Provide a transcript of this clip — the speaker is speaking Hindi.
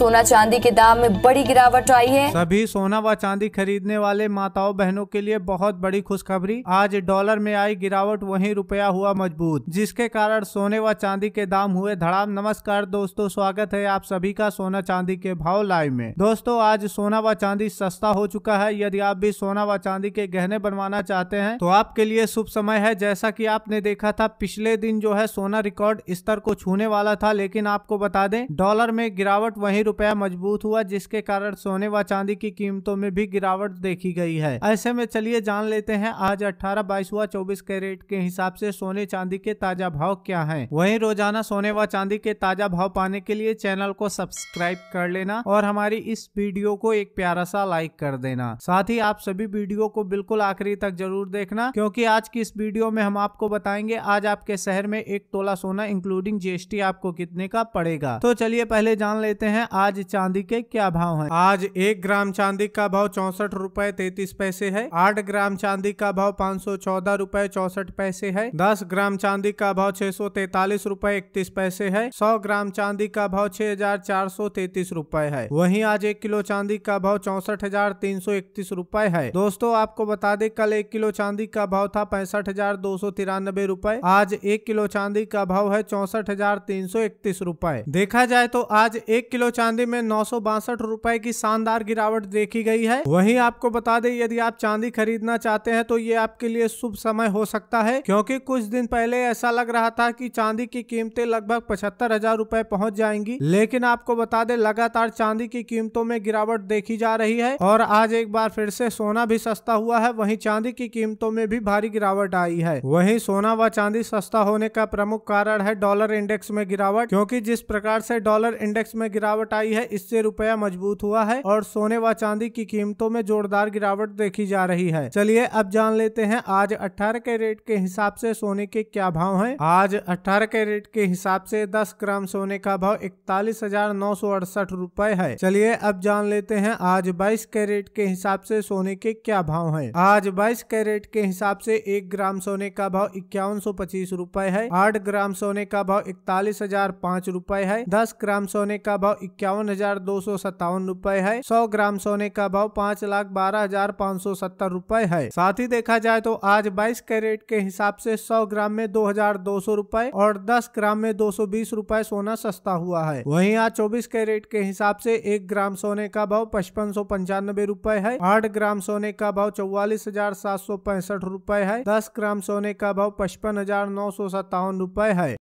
सोना चांदी के दाम में बड़ी गिरावट आई है सभी सोना व चांदी खरीदने वाले माताओं बहनों के लिए बहुत बड़ी खुशखबरी आज डॉलर में आई गिरावट वहीं रुपया हुआ मजबूत जिसके कारण सोने व चांदी के दाम हुए धड़ाम नमस्कार दोस्तों स्वागत है आप सभी का सोना चांदी के भाव लाइव में दोस्तों आज सोना व चांदी सस्ता हो चुका है यदि आप भी सोना व चांदी के गहने बनवाना चाहते हैं तो आपके लिए शुभ समय है जैसा की आपने देखा था पिछले दिन जो है सोना रिकॉर्ड स्तर को छूने वाला था लेकिन आपको बता दें डॉलर में गिरावट वही रुपया मजबूत हुआ जिसके कारण सोने व चांदी की कीमतों में भी गिरावट देखी गई है ऐसे में चलिए जान लेते हैं आज अठारह बाईस व 24 कैरेट के हिसाब से सोने चांदी के ताजा भाव क्या है वही रोजाना सोने व चांदी के ताजा भाव पाने के लिए चैनल को सब्सक्राइब कर लेना और हमारी इस वीडियो को एक प्यारा सा लाइक कर देना साथ ही आप सभी वीडियो को बिल्कुल आखिरी तक जरूर देखना क्योंकि आज की इस वीडियो में हम आपको बताएंगे आज आपके शहर में एक तोला सोना इंक्लूडिंग जीएसटी आपको कितने का पड़ेगा तो चलिए पहले जान लेते हैं आज चांदी के क्या भाव है आज एक ग्राम चांदी का भाव चौसठ रूपए तैतीस पैसे है आठ ग्राम चांदी का भाव पाँच सौ चौदह रूपए चौसठ पैसे है दस ग्राम चांदी का भाव छह सौ तैतालीस रूपए इकतीस पैसे है सौ ग्राम चांदी का भाव छह हजार चार सौ तैतीस रूपए है वही आज एक किलो चांदी का भाव चौसठ हजार तीन सौ इकतीस रूपए है दोस्तों आपको बता दें कल एक किलो चांदी का भाव था पैंसठ हजार दो सौ तिरानबे रूपए आज एक किलो चांदी का भाव है चौसठ हजार तीन सौ इकतीस रूपए देखा जाए तो आज एक किलो चांदी में नौ रुपए की शानदार गिरावट देखी गई है वहीं आपको बता दें यदि आप चांदी खरीदना चाहते हैं तो ये आपके लिए शुभ समय हो सकता है क्योंकि कुछ दिन पहले ऐसा लग रहा था कि चांदी की कीमतें लगभग पचहत्तर हजार रूपए पहुँच जाएंगी लेकिन आपको बता दें लगातार चांदी की कीमतों में गिरावट देखी जा रही है और आज एक बार फिर से सोना भी सस्ता हुआ है वही चांदी की कीमतों में भी भारी गिरावट आई है वही सोना व चांदी सस्ता होने का प्रमुख कारण है डॉलर इंडेक्स में गिरावट क्योंकि जिस प्रकार से डॉलर इंडेक्स में गिरावट गिरावट आई है इससे रुपया मजबूत हुआ है और सोने व चांदी की कीमतों में जोरदार गिरावट देखी जा रही है चलिए अब जान लेते हैं आज अठारह के रेट के हिसाब से सोने के क्या भाव है आज अठारह के रेट के हिसाब से दस ग्राम सोने का भाव इकतालीस हजार नौ सौ अड़सठ रूपए है चलिए अब जान लेते हैं आज बाईस कैरेट के हिसाब से सोने के क्या भाव है आज बाईस कैरेट के हिसाब से एक ग्राम सोने का भाव इक्यावन सौ पच्चीस रूपए है आठ ग्राम सोने का भाव इकतालीस हजार पाँच रूपए है दस ग्राम सोने का भाव इक्यावन हजार दो सौ सत्तावन रूपए है सौ ग्राम सोने का भाव पाँच लाख बारह हजार पाँच सौ सत्तर रूपए है साथ ही देखा जाए तो आज बाईस कैरेट के हिसाब से सौ ग्राम में दो हजार दो सौ रूपए और दस ग्राम में दो सौ बीस रूपए सोना सस्ता हुआ है वही आज चौबीस कैरेट के हिसाब से एक ग्राम सोने का भाव पचपन सौ पंचानबे रूपए है आठ ग्राम सोने का भाव चौवालीस हजार सात सौ पैंसठ रूपए है दस ग्राम सोने का भाव पचपन हजार नौ सौ सत्तावन रूपए है